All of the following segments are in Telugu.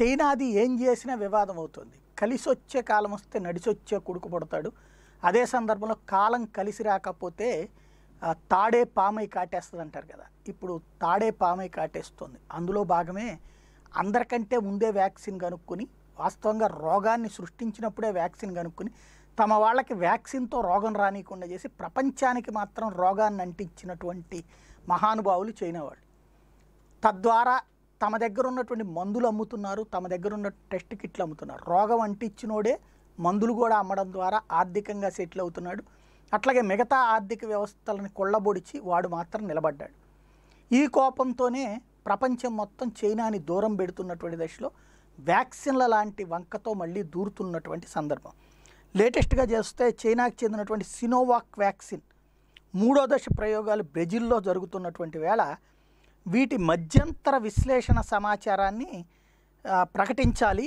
చైనాది ఏం చేసినా వివాదం అవుతుంది కలిసి వచ్చే కాలం వస్తే వచ్చే కొడుకు పడతాడు అదే సందర్భంలో కాలం కలిసి రాకపోతే తాడే పామై కాటేస్తుంది అంటారు కదా ఇప్పుడు తాడే పామై కాటేస్తుంది అందులో భాగమే అందరికంటే ముందే వ్యాక్సిన్ కనుక్కొని వాస్తవంగా రోగాన్ని సృష్టించినప్పుడే వ్యాక్సిన్ కనుక్కొని తమ వాళ్ళకి వ్యాక్సిన్తో రోగం రానియకుండా చేసి ప్రపంచానికి మాత్రం రోగాన్ని అంటించినటువంటి మహానుభావులు చైనా వాళ్ళు తద్వారా తమ దగ్గర ఉన్నటువంటి మందులు అమ్ముతున్నారు తమ దగ్గర ఉన్న టెస్ట్ కిట్లు అమ్ముతున్నారు రోగం అంటించినోడే మందులు కూడా అమ్మడం ద్వారా ఆర్థికంగా సెటిల్ అవుతున్నాడు అట్లాగే మిగతా ఆర్థిక వ్యవస్థలను కొళ్ళబొడిచి వాడు మాత్రం నిలబడ్డాడు ఈ కోపంతోనే ప్రపంచం మొత్తం చైనాని దూరం పెడుతున్నటువంటి దశలో వ్యాక్సిన్ల లాంటి వంకతో మళ్ళీ దూరుతున్నటువంటి సందర్భం లేటెస్ట్గా చేస్తే చైనాకి చెందినటువంటి సినోవాక్ వ్యాక్సిన్ మూడో దశ ప్రయోగాలు బ్రెజిల్లో జరుగుతున్నటువంటి వేళ వీటి మధ్యంతర విశ్లేషణ సమాచారాన్ని ప్రకటించాలి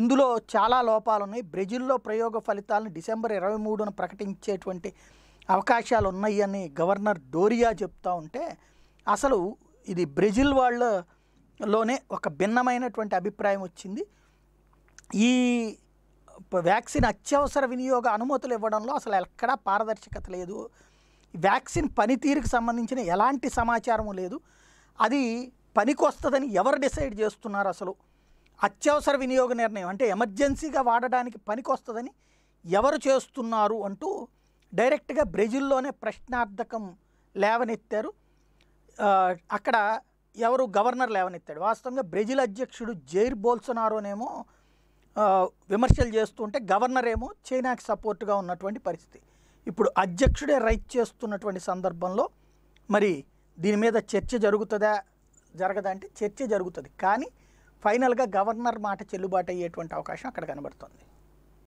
ఇందులో చాలా లోపాలు ఉన్నాయి బ్రెజిల్లో ప్రయోగ ఫలితాలను డిసెంబర్ ఇరవై మూడున ప్రకటించేటువంటి అవకాశాలు ఉన్నాయని గవర్నర్ డోరియా చెప్తూ ఉంటే అసలు ఇది బ్రెజిల్ వాళ్ళలోనే ఒక భిన్నమైనటువంటి అభిప్రాయం వచ్చింది ఈ వ్యాక్సిన్ అత్యవసర వినియోగ అనుమతులు ఇవ్వడంలో అసలు ఎక్కడా పారదర్శకత లేదు వ్యాక్సిన్ పనితీరుకు సంబంధించిన ఎలాంటి సమాచారము లేదు అది పనికొస్తుందని ఎవరు డిసైడ్ చేస్తున్నారు అసలు అత్యవసర వినియోగ నిర్ణయం అంటే ఎమర్జెన్సీగా వాడడానికి పనికొస్తుందని ఎవరు చేస్తున్నారు అంటూ డైరెక్ట్గా బ్రెజిల్లోనే ప్రశ్నార్థకం లేవనెత్తారు అక్కడ ఎవరు గవర్నర్ లేవనెత్తాడు వాస్తవంగా బ్రెజిల్ అధ్యక్షుడు జైర్ బోల్సనారోనేమో విమర్శలు చేస్తుంటే గవర్నర్ ఏమో చైనాకి సపోర్ట్గా ఉన్నటువంటి పరిస్థితి ఇప్పుడు అధ్యక్షుడే రైట్ చేస్తున్నటువంటి సందర్భంలో మరి దీని మీద చర్చ జరుగుతుందా జరగదా అంటే చర్చ జరుగుతుంది కానీ ఫైనల్గా గవర్నర్ మాట చెల్లుబాటు అయ్యేటువంటి అవకాశం అక్కడ కనబడుతుంది